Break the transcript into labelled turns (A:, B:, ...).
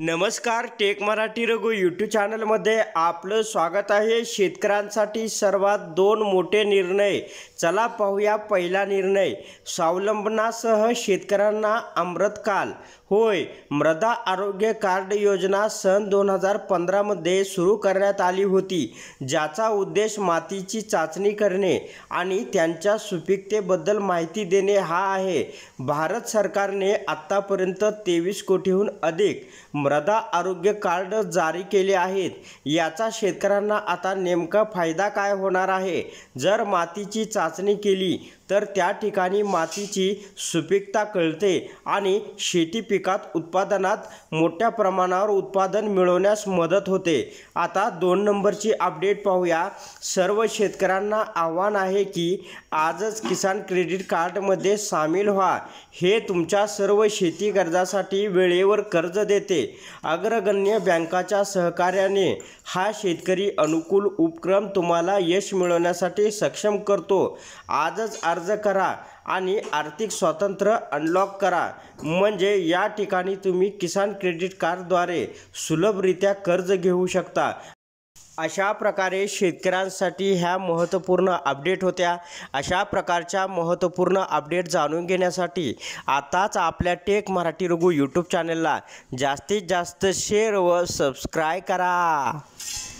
A: नमस्कार take Marathi Raghu YouTube चॅनलमध्ये आपलं स्वागत आहे शेतकऱ्यांसाठी सर्वात दोन मोठे निर्णय चला पाहूया पहिला निर्णय स्वावलंबनासह शेतकऱ्यांना अमृतकाल होय मृदा आरोग्य कार्ड योजना सन दोन हजार पंधरामध्ये सुरू करण्यात आली होती ज्याचा उद्देश मातीची चाचणी करणे आणि त्यांच्या सुपिकतेबद्दल माहिती देणे हा आहे भारत सरकारने आत्तापर्यंत तेवीस कोटीहून अधिक मृदा आरोग्य कार्ड जारी केले आहेत याचा शेतकऱ्यांना आता नेमका फायदा काय होणार आहे जर मातीची चाचणी केली तर त्या ठिकाणी मातीची सुपीकता कळते आणि शेती पिकात उत्पादनात मोठ्या प्रमाणावर उत्पादन मिळवण्यास मदत होते आता दोन नंबरची अपडेट पाहूया सर्व शेतकऱ्यांना आव्हान आहे की आजच किसान क्रेडिट कार्डमध्ये सामील व्हा हे तुमच्या सर्व शेती कर्जासाठी वेळेवर कर्ज देते अग्रगण्य बँकाच्या सहकार्याने हा शेतकरी अनुकूल उपक्रम तुम्हाला यश मिळवण्यासाठी सक्षम करतो आजच अर्ज करा आणि आर्थिक स्वातंत्र्य अनलॉक करा म्हणजे या ठिकाणी तुम्ही किसान क्रेडिट कार्डद्वारे सुलभरित्या कर्ज घेऊ शकता अशा प्रकारे शेतकऱ्यांसाठी ह्या महत्त्वपूर्ण अपडेट होत्या अशा प्रकारच्या महत्त्वपूर्ण अपडेट जाणून घेण्यासाठी आताच आपल्या टेक मराठी रघु यूट्यूब चॅनलला जास्तीत जास्त शेअर व सबस्क्राय करा